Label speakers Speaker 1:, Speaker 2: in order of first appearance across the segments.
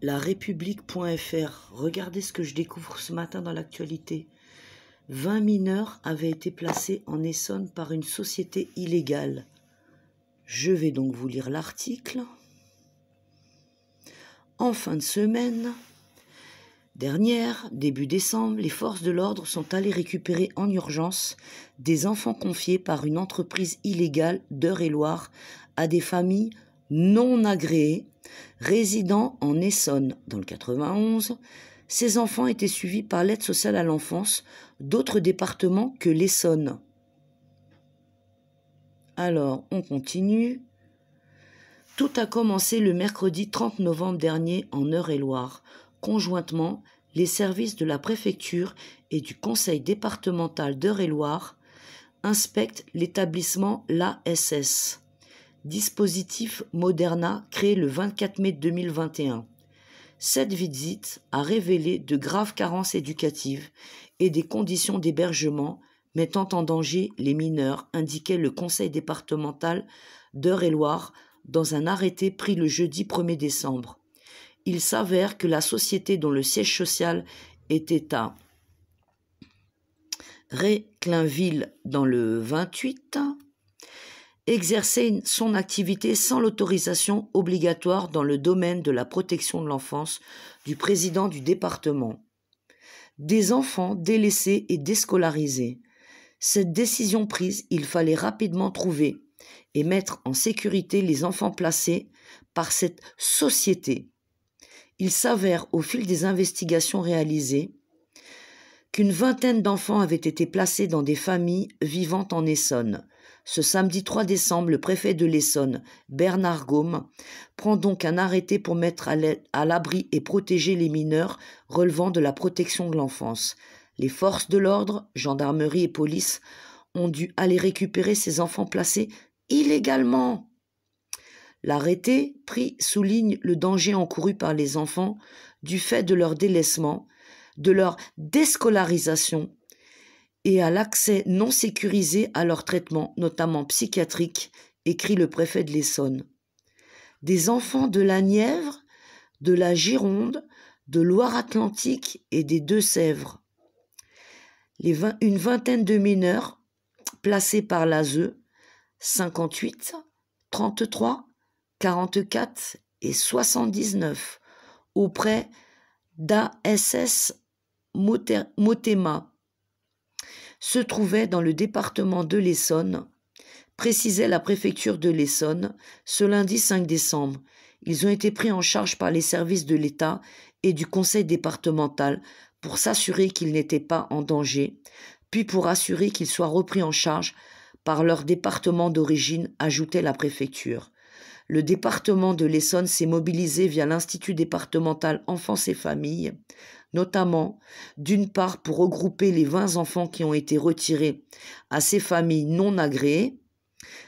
Speaker 1: La République.fr, regardez ce que je découvre ce matin dans l'actualité. 20 mineurs avaient été placés en Essonne par une société illégale. Je vais donc vous lire l'article. En fin de semaine dernière, début décembre, les forces de l'ordre sont allées récupérer en urgence des enfants confiés par une entreprise illégale d'Eure-et-Loire à des familles non agréés, résidant en Essonne dans le 91, ses enfants étaient suivis par l'aide sociale à l'enfance d'autres départements que l'Essonne. Alors, on continue. Tout a commencé le mercredi 30 novembre dernier en Eure-et-Loire. Conjointement, les services de la préfecture et du conseil départemental d'Eure-et-Loire inspectent l'établissement l'ASS dispositif Moderna créé le 24 mai 2021. Cette visite a révélé de graves carences éducatives et des conditions d'hébergement mettant en danger les mineurs, indiquait le conseil départemental d'Eure-et-Loire dans un arrêté pris le jeudi 1er décembre. Il s'avère que la société dont le siège social était à Réclinville dans le 28 exercer son activité sans l'autorisation obligatoire dans le domaine de la protection de l'enfance du président du département. Des enfants délaissés et déscolarisés. Cette décision prise, il fallait rapidement trouver et mettre en sécurité les enfants placés par cette société. Il s'avère au fil des investigations réalisées qu'une vingtaine d'enfants avaient été placés dans des familles vivant en Essonne, ce samedi 3 décembre, le préfet de l'Essonne, Bernard Gaume, prend donc un arrêté pour mettre à l'abri et protéger les mineurs relevant de la protection de l'enfance. Les forces de l'ordre, gendarmerie et police, ont dû aller récupérer ces enfants placés illégalement. L'arrêté pris souligne le danger encouru par les enfants du fait de leur délaissement, de leur déscolarisation et à l'accès non sécurisé à leur traitement, notamment psychiatrique, écrit le préfet de l'Essonne. Des enfants de la Nièvre, de la Gironde, de Loire-Atlantique et des Deux-Sèvres. une vingtaine de mineurs placés par l'ASE, 58, 33, 44 et 79, auprès d'ASS Motema, se trouvaient dans le département de l'Essonne, précisait la préfecture de l'Essonne ce lundi 5 décembre. Ils ont été pris en charge par les services de l'État et du conseil départemental pour s'assurer qu'ils n'étaient pas en danger, puis pour assurer qu'ils soient repris en charge par leur département d'origine, ajoutait la préfecture le département de l'Essonne s'est mobilisé via l'Institut départemental Enfance et Familles, notamment d'une part pour regrouper les 20 enfants qui ont été retirés à ces familles non agréées,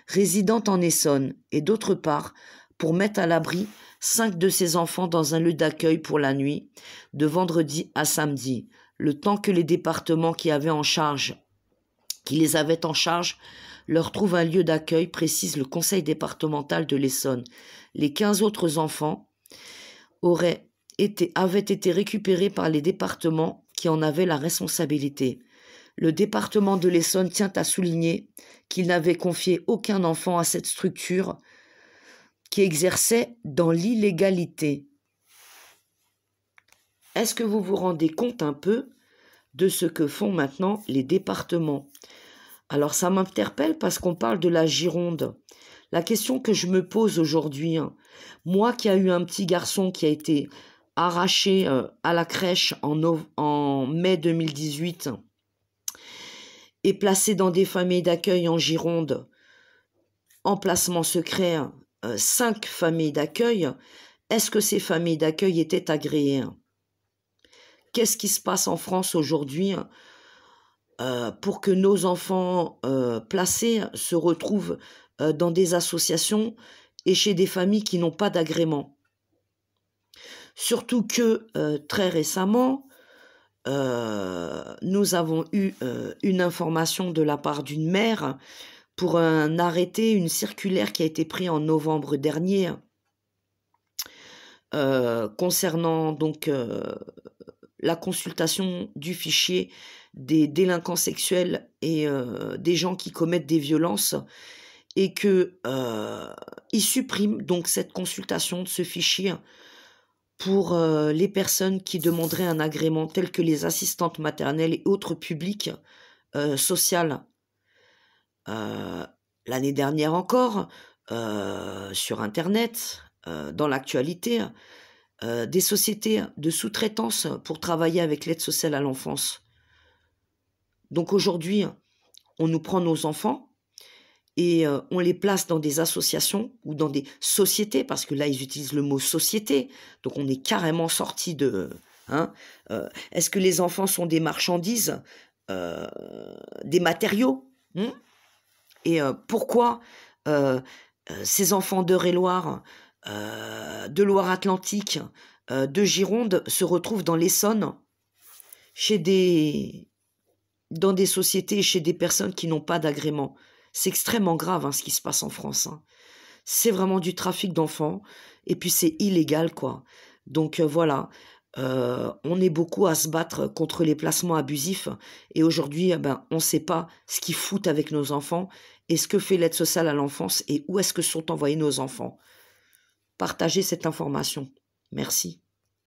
Speaker 1: résidant en Essonne, et d'autre part pour mettre à l'abri cinq de ces enfants dans un lieu d'accueil pour la nuit, de vendredi à samedi, le temps que les départements qui avaient en charge, qui les avaient en charge, leur trouve un lieu d'accueil, précise le conseil départemental de l'Essonne. Les 15 autres enfants auraient été, avaient été récupérés par les départements qui en avaient la responsabilité. Le département de l'Essonne tient à souligner qu'il n'avait confié aucun enfant à cette structure qui exerçait dans l'illégalité. Est-ce que vous vous rendez compte un peu de ce que font maintenant les départements alors ça m'interpelle parce qu'on parle de la Gironde. La question que je me pose aujourd'hui, hein, moi qui ai eu un petit garçon qui a été arraché euh, à la crèche en, mai 2018 et placé dans des familles d'accueil en Gironde, emplacement secret, euh, cinq familles d'accueil, est-ce que ces familles d'accueil étaient agréées Qu'est-ce qui se passe en France aujourd'hui euh, pour que nos enfants euh, placés se retrouvent euh, dans des associations et chez des familles qui n'ont pas d'agrément. Surtout que très récemment, nous avons eu une information de la part d'une mère pour un arrêté, une circulaire qui a été prise en novembre dernier concernant donc la consultation du fichier des délinquants sexuels et euh, des gens qui commettent des violences et que euh, ils suppriment donc cette consultation de ce fichier pour euh, les personnes qui demanderaient un agrément tel que les assistantes maternelles et autres publics sociaux. L'année dernière encore, sur Internet, dans l'actualité, euh, des sociétés de sous-traitance pour travailler avec l'aide sociale à l'enfance. Donc aujourd'hui, on nous prend nos enfants et euh, on les place dans des associations ou dans des sociétés, parce que là, ils utilisent le mot société. Donc on est carrément sorti de... Hein, euh, est-ce que les enfants sont des marchandises, des matériaux hmm Et pourquoi ces enfants d'Eure-et-Loire euh, de Loire-Atlantique, euh, de Gironde, se retrouvent dans l'Essonne, chez des, dans des sociétés chez des personnes qui n'ont pas d'agrément. C'est extrêmement grave hein, ce qui se passe en France. Hein. C'est vraiment du trafic d'enfants et puis c'est illégal quoi. Donc euh, voilà, on est beaucoup à se battre contre les placements abusifs et aujourd'hui eh ben, on ne sait pas ce qu'ils foutent avec nos enfants et ce que fait l'aide sociale à l'enfance et où est-ce que sont envoyés nos enfants partager cette information. Merci.